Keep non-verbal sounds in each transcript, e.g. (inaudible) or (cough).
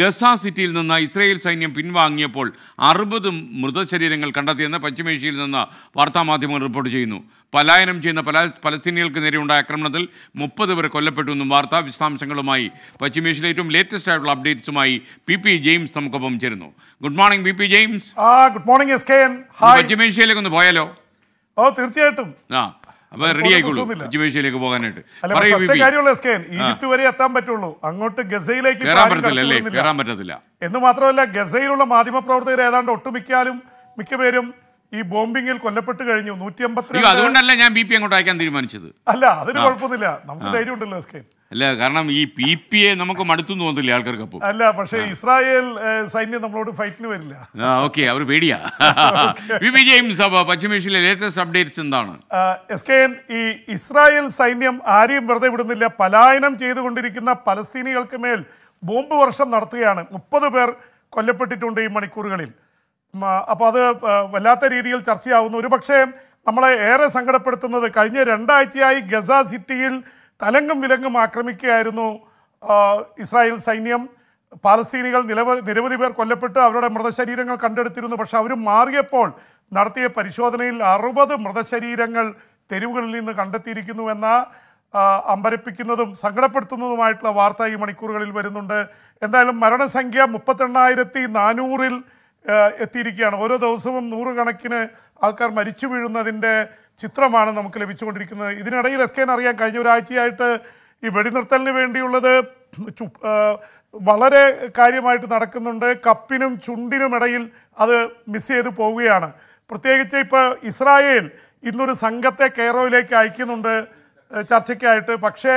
Gaza സിറ്റിയിൽ നിന്ന് Israel സൈന്യം പിൻവാങ്ങിയപ്പോൾ അറുപത് മൃതശരീരങ്ങൾ കണ്ടെത്തിയെന്ന് പശ്ചിമേഷ്യയിൽ നിന്ന് വാർത്താമാധ്യമങ്ങൾ റിപ്പോർട്ട് ചെയ്യുന്നു പലായനം ചെയ്യുന്ന പല പലസ്തീനികൾക്ക് നേരെയുണ്ടായ ആക്രമണത്തിൽ മുപ്പത് പേർ കൊല്ലപ്പെട്ടു എന്നും വാർത്താ വിശദാംശങ്ങളുമായി പശ്ചിമേഷ്യയിലെ ഏറ്റവും ലേറ്റസ്റ്റ് ആയിട്ടുള്ള അപ്ഡേറ്റ്സുമായി പി പി ജെയിംസ് നമുക്കൊപ്പം ചേരുന്നു good morning P P James good morning പശ്ചിമേഷ്യയിലേക്ക് ഒന്ന് പോയാലോ ഓ തീർച്ചയായിട്ടും ആ അപ്പൊ റെഡി ആയിക്കോളൂ പോകാനായിട്ട് വരെ പറ്റുള്ളൂ അങ്ങോട്ട് ഗസയിലേക്ക് കയറാൻ പറ്റത്തില്ല എന്ന് മാത്രമല്ല ഗസയിലുള്ള മാധ്യമ പ്രവർത്തകർ ഏതാണ്ട് ഒട്ടുമിക്കാലും മിക്കപേരും ഈ ബോംബിങ്ങിൽ കൊല്ലപ്പെട്ട് കഴിഞ്ഞു നൂറ്റി അമ്പത്തിരണ്ട് അതുകൊണ്ടല്ല ഞാൻ ബി പി അങ്ങോട്ട് അയക്കാൻ തീരുമാനിച്ചത് അല്ല അതിന് കുഴപ്പമൊന്നുമില്ല നമുക്ക് ധൈര്യം ഉണ്ടല്ലോ എസ്കെ അല്ല കാരണം ഈ പി പി എ നമുക്ക് മടുത്തു തോന്നില്ല ആൾക്കാർക്ക് അപ്പോൾ അല്ല പക്ഷേ ഇസ്രായേൽ സൈന്യം നമ്മളോട് ഫൈറ്റിന് വരില്ല ഓക്കെ അവർ പേടിയാ വി പി ജെയിംസ് പശ്ചിമേഷ്യയിലെ ലേറ്റസ്റ്റ് അപ്ഡേറ്റ്സ് എന്താണ് എസ് കെ എൻ ഈ ഇസ്രായേൽ സൈന്യം ആരെയും വെറുതെ വിടുന്നില്ല പലായനം ചെയ്തുകൊണ്ടിരിക്കുന്ന പലസ്തീനികൾക്ക് മേൽ ബോംബ് വർഷം നടത്തുകയാണ് മുപ്പത് പേർ കൊല്ലപ്പെട്ടിട്ടുണ്ട് ഈ മണിക്കൂറുകളിൽ അപ്പൊ അത് വല്ലാത്ത രീതിയിൽ ചർച്ചയാവുന്നു ഒരു പക്ഷേ നമ്മളെ ഏറെ സങ്കടപ്പെടുത്തുന്നത് കഴിഞ്ഞ രണ്ടാഴ്ചയായി ഗസ സിറ്റിയിൽ തലങ്ങും വിലങ്ങും ആക്രമിക്കുകയായിരുന്നു ഇസ്രായേൽ സൈന്യം പാലസ്തീനികൾ നിലവ നിരവധി പേർ കൊല്ലപ്പെട്ട് അവരുടെ മൃതശരീരങ്ങൾ കണ്ടെടുത്തിരുന്നു പക്ഷെ അവർ മാറിയപ്പോൾ നടത്തിയ പരിശോധനയിൽ അറുപത് മൃതശരീരങ്ങൾ തെരുവുകളിൽ നിന്ന് കണ്ടെത്തിയിരിക്കുന്നു എന്ന അമ്പരപ്പിക്കുന്നതും സങ്കടപ്പെടുത്തുന്നതുമായിട്ടുള്ള വാർത്ത ഈ മണിക്കൂറുകളിൽ വരുന്നുണ്ട് എന്തായാലും മരണസംഖ്യ മുപ്പത്തെണ്ണായിരത്തി നാനൂറിൽ എത്തിയിരിക്കുകയാണ് ഓരോ ദിവസവും നൂറുകണക്കിന് ആൾക്കാർ മരിച്ചു വീഴുന്നതിൻ്റെ ചിത്രമാണ് നമുക്ക് ലഭിച്ചുകൊണ്ടിരിക്കുന്നത് ഇതിനിടയിൽ എസ് കെ അറിയാം കഴിഞ്ഞ ഒരാഴ്ചയായിട്ട് ഈ വെടിനിർത്തലിന് വേണ്ടിയുള്ളത് വളരെ കാര്യമായിട്ട് നടക്കുന്നുണ്ട് കപ്പിനും ചുണ്ടിനും ഇടയിൽ അത് മിസ് ചെയ്ത് പോവുകയാണ് പ്രത്യേകിച്ച് ഇപ്പോൾ ഇസ്രായേൽ ഇന്നൊരു സംഘത്തെ കെയറോയിലേക്ക് അയക്കുന്നുണ്ട് ചർച്ചയ്ക്കായിട്ട് പക്ഷേ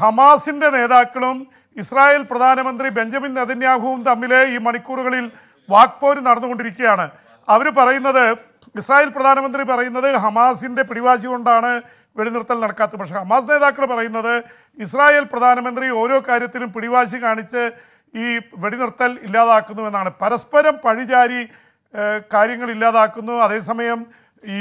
ഹമാസിൻ്റെ നേതാക്കളും ഇസ്രായേൽ പ്രധാനമന്ത്രി ബെഞ്ചമിൻ നെതന്യാഹുവും തമ്മിൽ ഈ മണിക്കൂറുകളിൽ വാക്പോര് നടന്നുകൊണ്ടിരിക്കുകയാണ് അവർ പറയുന്നത് ഇസ്രായേൽ പ്രധാനമന്ത്രി പറയുന്നത് ഹമാസിൻ്റെ പിടിവാശി കൊണ്ടാണ് വെടിനിർത്തൽ നടക്കാത്തത് പക്ഷേ ഹമാസ് നേതാക്കൾ പറയുന്നത് ഇസ്രായേൽ പ്രധാനമന്ത്രി ഓരോ കാര്യത്തിലും പിടിവാശി കാണിച്ച് ഈ വെടിനിർത്തൽ ഇല്ലാതാക്കുന്നുവെന്നാണ് പരസ്പരം പഴിചാരി കാര്യങ്ങൾ ഇല്ലാതാക്കുന്നു അതേസമയം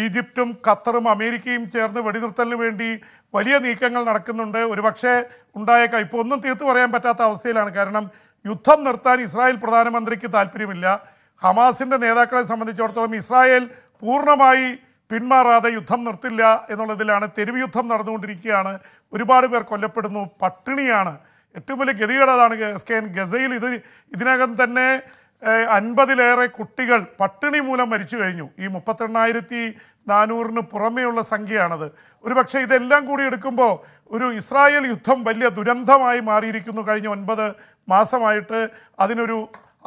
ഈജിപ്തും ഖത്തറും അമേരിക്കയും ചേർന്ന് വെടിനിർത്തലിന് വേണ്ടി വലിയ നീക്കങ്ങൾ നടക്കുന്നുണ്ട് ഒരുപക്ഷെ ഉണ്ടായേക്കാം ഇപ്പോൾ ഒന്നും തീർത്തു പറയാൻ പറ്റാത്ത അവസ്ഥയിലാണ് കാരണം യുദ്ധം നിർത്താൻ ഇസ്രായേൽ പ്രധാനമന്ത്രിക്ക് താല്പര്യമില്ല ഹമാസിൻ്റെ നേതാക്കളെ സംബന്ധിച്ചിടത്തോളം ഇസ്രായേൽ പൂർണ്ണമായി പിന്മാറാതെ യുദ്ധം നിർത്തില്ല എന്നുള്ളതിലാണ് തെരുവ് യുദ്ധം നടന്നുകൊണ്ടിരിക്കുകയാണ് ഒരുപാട് പേർ കൊല്ലപ്പെടുന്നു പട്ടിണിയാണ് ഏറ്റവും വലിയ ഗതികേടാണ് എസ് കെ എൻ ഗസയിൽ ഇത് ഇതിനകം തന്നെ അൻപതിലേറെ കുട്ടികൾ പട്ടിണി മൂലം മരിച്ചു കഴിഞ്ഞു ഈ മുപ്പത്തെണ്ണായിരത്തി നാനൂറിന് പുറമെയുള്ള സംഖ്യയാണത് പക്ഷേ ഇതെല്ലാം കൂടി എടുക്കുമ്പോൾ ഒരു ഇസ്രായേൽ യുദ്ധം വലിയ ദുരന്തമായി മാറിയിരിക്കുന്നു കഴിഞ്ഞ ഒൻപത് മാസമായിട്ട് അതിനൊരു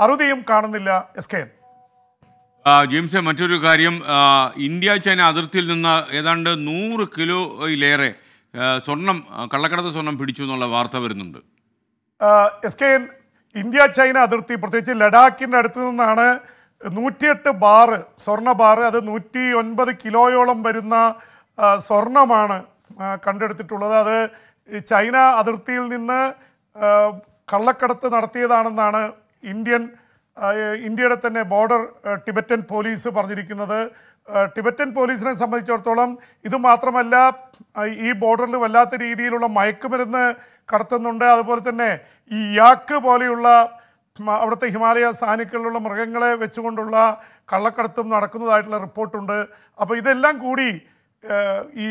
അറുതിയും കാണുന്നില്ല എസ് കെ ജെയിംസ് മറ്റൊരു കാര്യം ഇന്ത്യ ചൈന അതിർത്തിയിൽ നിന്ന് ഏതാണ്ട് നൂറ് കിലോയിലേറെ സ്വർണം കള്ളക്കടത്ത് സ്വർണം പിടിച്ചു എന്നുള്ള വാർത്ത വരുന്നുണ്ട് എസ് കെ ഇന്ത്യ ചൈന അതിർത്തി പ്രത്യേകിച്ച് ലഡാക്കിൻ്റെ അടുത്ത് നിന്നാണ് നൂറ്റിയെട്ട് ബാറ് സ്വർണ്ണ ബാറ് അത് നൂറ്റി ഒൻപത് കിലോയോളം വരുന്ന സ്വർണമാണ് കണ്ടെടുത്തിട്ടുള്ളത് അത് ചൈന അതിർത്തിയിൽ നിന്ന് കള്ളക്കടത്ത് നടത്തിയതാണെന്നാണ് ഇന്ത്യൻ ഇന്ത്യയുടെ തന്നെ ബോർഡർ ടിബറ്റൻ പോലീസ് പറഞ്ഞിരിക്കുന്നത് ടിബറ്റൻ പോലീസിനെ സംബന്ധിച്ചിടത്തോളം ഇത് മാത്രമല്ല ഈ ബോർഡറിൽ വല്ലാത്ത രീതിയിലുള്ള മയക്കുമരുന്ന് കടത്തുന്നുണ്ട് അതുപോലെ തന്നെ ഈ യാക്ക് പോലെയുള്ള അവിടുത്തെ ഹിമാലയ സാനുക്കളിലുള്ള മൃഗങ്ങളെ വെച്ചുകൊണ്ടുള്ള കള്ളക്കടത്തും നടക്കുന്നതായിട്ടുള്ള റിപ്പോർട്ടുണ്ട് അപ്പോൾ ഇതെല്ലാം കൂടി ഈ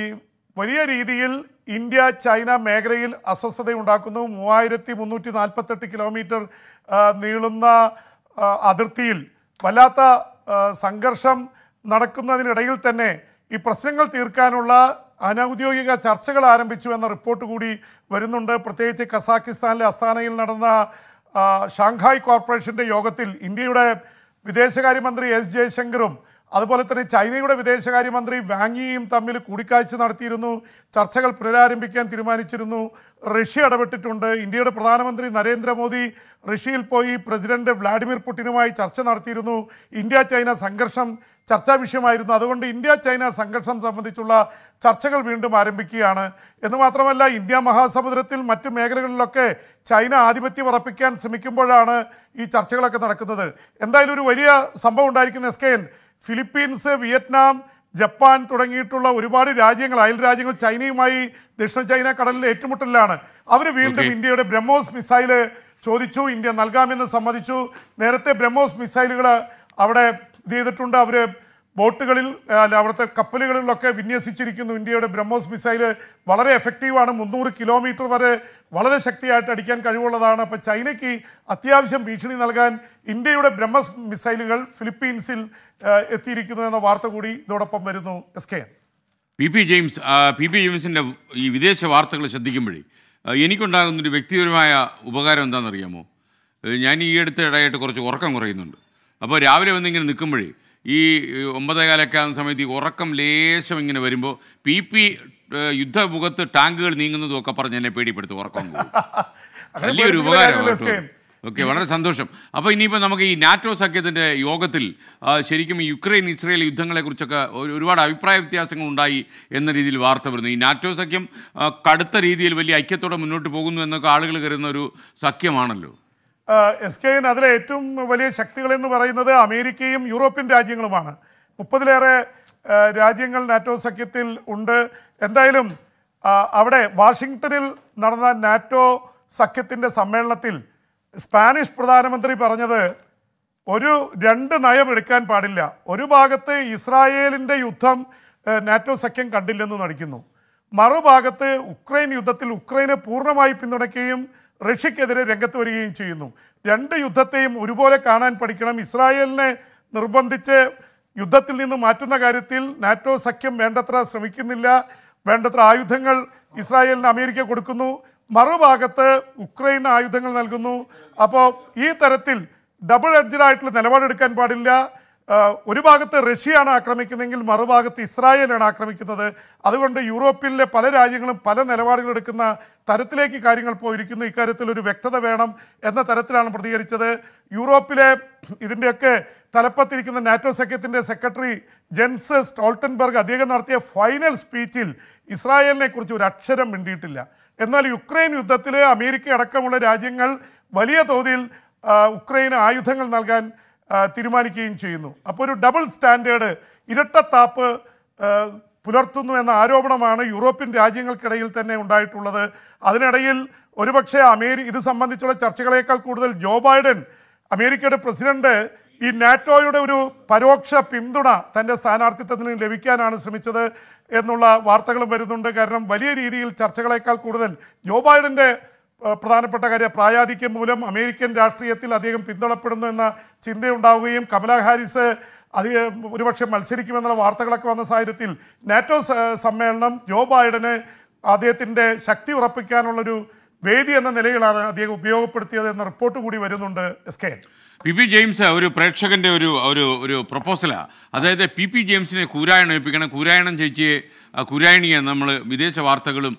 വലിയ രീതിയിൽ ഇന്ത്യ ചൈന മേഖലയിൽ അസ്വസ്ഥതയുണ്ടാക്കുന്നു മൂവായിരത്തി മുന്നൂറ്റി നാൽപ്പത്തെട്ട് കിലോമീറ്റർ നീളുന്ന അതിർത്തിയിൽ വല്ലാത്ത സംഘർഷം നടക്കുന്നതിനിടയിൽ തന്നെ ഈ പ്രശ്നങ്ങൾ തീർക്കാനുള്ള അനൗദ്യോഗിക ചർച്ചകൾ ആരംഭിച്ചു എന്ന റിപ്പോർട്ട് കൂടി വരുന്നുണ്ട് പ്രത്യേകിച്ച് കസാക്കിസ്ഥാനിലെ അസ്താനയിൽ നടന്ന ഷാങ്ഹായ് കോർപ്പറേഷൻ്റെ യോഗത്തിൽ ഇന്ത്യയുടെ വിദേശകാര്യമന്ത്രി എസ് ജയശങ്കറും അതുപോലെ തന്നെ ചൈനയുടെ വിദേശകാര്യമന്ത്രി വാങ്ങിയും തമ്മിൽ കൂടിക്കാഴ്ച നടത്തിയിരുന്നു ചർച്ചകൾ പുനരാരംഭിക്കാൻ തീരുമാനിച്ചിരുന്നു റഷ്യ ഇടപെട്ടിട്ടുണ്ട് ഇന്ത്യയുടെ പ്രധാനമന്ത്രി നരേന്ദ്രമോദി റഷ്യയിൽ പോയി പ്രസിഡന്റ് വ്ലാഡിമിർ പുടിനുമായി ചർച്ച നടത്തിയിരുന്നു ഇന്ത്യ ചൈന സംഘർഷം ചർച്ചാ വിഷയമായിരുന്നു അതുകൊണ്ട് ഇന്ത്യ ചൈന സംഘർഷം സംബന്ധിച്ചുള്ള ചർച്ചകൾ വീണ്ടും ആരംഭിക്കുകയാണ് എന്ന് മാത്രമല്ല ഇന്ത്യ മഹാസമുദ്രത്തിൽ മറ്റു മേഖലകളിലൊക്കെ ചൈന ആധിപത്യം ഉറപ്പിക്കാൻ ശ്രമിക്കുമ്പോഴാണ് ഈ ചർച്ചകളൊക്കെ നടക്കുന്നത് എന്തായാലും ഒരു വലിയ സംഭവം ഉണ്ടായിരിക്കുന്ന S N Philippines Vietnam Japan തുടങ്ങിയിട്ടുള്ള ഒരുപാട് രാജ്യങ്ങൾ അയൽ രാജ്യങ്ങൾ ചൈനയുമായി ദക്ഷിണ ചൈന കടലിൽ ഏറ്റുമുട്ടലിലാണ് അവർ വീണ്ടും ഇന്ത്യയുടെ ബ്രഹ്മോസ് മിസൈല് ചോദിച്ചു ഇന്ത്യ നൽകാമെന്ന് സമ്മതിച്ചു നേരത്തെ ബ്രഹ്മോസ് മിസൈലുകൾ അവിടെ ഇത് ചെയ്തിട്ടുണ്ട് അവർ ബോട്ടുകളിൽ അല്ല അവിടുത്തെ കപ്പലുകളിലൊക്കെ വിന്യസിച്ചിരിക്കുന്നു ഇന്ത്യയുടെ ബ്രഹ്മോസ് മിസൈൽ വളരെ എഫക്റ്റീവാണ് മുന്നൂറ് കിലോമീറ്റർ വരെ വളരെ ശക്തിയായിട്ട് അടിക്കാൻ കഴിവുള്ളതാണ് അപ്പോൾ ചൈനയ്ക്ക് അത്യാവശ്യം ഭീഷണി നൽകാൻ ഇന്ത്യയുടെ ബ്രഹ്മസ് മിസൈലുകൾ ഫിലിപ്പീൻസിൽ എത്തിയിരിക്കുന്നു എന്ന വാർത്ത കൂടി ഇതോടൊപ്പം വരുന്നു S K P P James P P ജെയിംസിൻ്റെ ഈ വിദേശ വാർത്തകൾ ശ്രദ്ധിക്കുമ്പോഴേ എനിക്കുണ്ടാകുന്നൊരു വ്യക്തിപരമായ ഉപകാരം എന്താണെന്നറിയാമോ ഞാൻ ഈ ഇടയായിട്ട് കുറച്ച് ഉറക്കം കുറയുന്നുണ്ട് അപ്പോൾ രാവിലെ വന്നിങ്ങനെ നിൽക്കുമ്പോഴേ ഈ ഒമ്പതേകാലൊക്കെ ആകുന്ന സമയത്ത് ഈ ഉറക്കം ലേശം ഇങ്ങനെ വരുമ്പോൾ പി പി യുദ്ധമുഖത്ത് ടാങ്കുകൾ നീങ്ങുന്നതും ഒക്കെ പറഞ്ഞ് എന്നെ പേടിപ്പെടുത്തും ഉറക്കം (laughs) വലിയൊരു ഉപകാരം ഓക്കെ വളരെ സന്തോഷം അപ്പോൾ ഇനിയിപ്പോൾ നമുക്ക് ഈ നാറ്റോ സഖ്യത്തിൻ്റെ യോഗത്തിൽ ശരിക്കും യുക്രൈൻ ഇസ്രയേൽ യുദ്ധങ്ങളെക്കുറിച്ചൊക്കെ ഒരുപാട് അഭിപ്രായ വ്യത്യാസങ്ങൾ ഉണ്ടായി എന്ന രീതിയിൽ വാർത്ത വരുന്നു ഈ നാറ്റോ സഖ്യം കടുത്ത രീതിയിൽ വലിയ ഐക്യത്തോടെ മുന്നോട്ട് പോകുന്നു എന്നൊക്കെ ആളുകൾ കരുതുന്ന ഒരു സഖ്യമാണല്ലോ എസ് കെ എൻ അതിലെ ഏറ്റവും വലിയ ശക്തികളെന്ന് പറയുന്നത് അമേരിക്കയും യൂറോപ്യൻ രാജ്യങ്ങളുമാണ് മുപ്പതിലേറെ രാജ്യങ്ങൾ നാറ്റോ സഖ്യത്തിൽ ഉണ്ട് എന്തായാലും അവിടെ വാഷിങ്ടണിൽ നടന്ന നാറ്റോ സഖ്യത്തിൻ്റെ സമ്മേളനത്തിൽ സ്പാനിഷ് പ്രധാനമന്ത്രി പറഞ്ഞത് ഒരു രണ്ട് നയം എടുക്കാൻ പാടില്ല ഒരു ഭാഗത്ത് ഇസ്രായേലിൻ്റെ യുദ്ധം നാറ്റോ സഖ്യം കണ്ടില്ലെന്ന് നടിക്കുന്നു മറുഭാഗത്ത് ഉക്രൈൻ യുദ്ധത്തിൽ ഉക്രൈനെ പൂർണ്ണമായി പിന്തുണയ്ക്കുകയും റഷ്യക്കെതിരെ രംഗത്ത് വരികയും ചെയ്യുന്നു രണ്ട് യുദ്ധത്തെയും ഒരുപോലെ കാണാൻ പഠിക്കണം ഇസ്രായേലിനെ നിർബന്ധിച്ച് യുദ്ധത്തിൽ നിന്ന് മാറ്റുന്ന കാര്യത്തിൽ നാറ്റോ സഖ്യം വേണ്ടത്ര ശ്രമിക്കുന്നില്ല വേണ്ടത്ര ആയുധങ്ങൾ ഇസ്രായേലിന് അമേരിക്ക കൊടുക്കുന്നു മറുഭാഗത്ത് ഉക്രൈൻ ആയുധങ്ങൾ നൽകുന്നു അപ്പോൾ ഈ തരത്തിൽ ഡബിൾ എഡ്ജഡായിട്ടുള്ള ആയിട്ടുള്ള നിലപാടെടുക്കാൻ പാടില്ല ഒരു ഭാഗത്ത് റഷ്യയാണ് ആക്രമിക്കുന്നതെങ്കിൽ മറുഭാഗത്ത് ഇസ്രായേലാണ് ആക്രമിക്കുന്നത് അതുകൊണ്ട് യൂറോപ്പിലെ പല രാജ്യങ്ങളും പല നിലപാടുകൾ എടുക്കുന്ന തരത്തിലേക്ക് കാര്യങ്ങൾ പോയിരിക്കുന്നു ഇക്കാര്യത്തിൽ ഒരു വ്യക്തത വേണം എന്ന തരത്തിലാണ് പ്രതികരിച്ചത് യൂറോപ്പിലെ ഇതിൻ്റെയൊക്കെ തലപ്പത്തിരിക്കുന്ന നാറ്റോ സഖ്യത്തിൻ്റെ സെക്രട്ടറി ജെൻസ് സ്റ്റോൾട്ടൻബർഗ് അദ്ദേഹം നടത്തിയ ഫൈനൽ സ്പീച്ചിൽ ഇസ്രായേലിനെ കുറിച്ച് ഒരു അക്ഷരം മിണ്ടിയിട്ടില്ല എന്നാൽ യുക്രൈൻ യുദ്ധത്തിൽ അമേരിക്ക അടക്കമുള്ള രാജ്യങ്ങൾ വലിയ തോതിൽ ഉക്രൈന് ആയുധങ്ങൾ നൽകാൻ തീരുമാനിക്കുകയും ചെയ്യുന്നു അപ്പോൾ ഒരു ഡബിൾ സ്റ്റാൻഡേർഡ് ഇരട്ടത്താപ്പ് പുലർത്തുന്നു എന്ന ആരോപണമാണ് യൂറോപ്യൻ രാജ്യങ്ങൾക്കിടയിൽ തന്നെ ഉണ്ടായിട്ടുള്ളത് അതിനിടയിൽ ഒരുപക്ഷെ അമേരി ഇത് സംബന്ധിച്ചുള്ള ചർച്ചകളേക്കാൾ കൂടുതൽ ജോ ബൈഡൻ അമേരിക്കയുടെ പ്രസിഡന്റ് ഈ നാറ്റോയുടെ ഒരു പരോക്ഷ പിന്തുണ തൻ്റെ സ്ഥാനാർത്ഥിത്വത്തിന് ലഭിക്കാനാണ് ശ്രമിച്ചത് എന്നുള്ള വാർത്തകളും വരുന്നുണ്ട് കാരണം വലിയ രീതിയിൽ ചർച്ചകളേക്കാൾ കൂടുതൽ ജോ ബൈഡൻ്റെ പ്രധാനപ്പെട്ട കാര്യം പ്രായാധിക്യം മൂലം അമേരിക്കൻ രാഷ്ട്രീയത്തിൽ അദ്ദേഹം പിന്തള്ളപ്പെടുന്നു എന്ന ചിന്തയുണ്ടാവുകയും കമല ഹാരിസ് അത് ഒരുപക്ഷെ മത്സരിക്കുമെന്നുള്ള വാർത്തകളൊക്കെ വന്ന സാഹചര്യത്തിൽ നാറ്റോ സമ്മേളനം ജോ ബൈഡന് അദ്ദേഹത്തിൻ്റെ ശക്തി ഉറപ്പിക്കാനുള്ളൊരു വേദി എന്ന നിലയിലാണ് അദ്ദേഹം ഉപയോഗപ്പെടുത്തിയത് എന്ന റിപ്പോർട്ട് കൂടി വരുന്നുണ്ട് S K P P James ഒരു പ്രേക്ഷകന്റെ ഒരു ഒരു ഒരു പ്രപ്പോസലാ അതായത് പി പി ജെയിംസിനെ കൂരായണം ഏൽപ്പിക്കണം കൂരായണം ചേച്ചിയെ കൂരായണിയെ നമ്മൾ വിദേശ വാർത്തകളും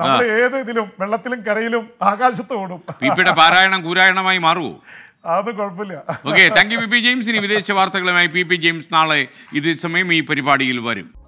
നമ്മൾ ഏത് ഇതിലും വെള്ളത്തിലും കരയിലും ആകാശത്തോടും ഓടും പി പിയുടെ പാരായണം കൂരായണമായി മാറുമോ അത് കുഴപ്പമില്ല okay thank you P P ജെയിംസിന് വിദേശ വാർത്തകളുമായി പി പി ജെയിംസ് നാളെ ഇതേ സമയം ഈ പരിപാടിയിൽ വരും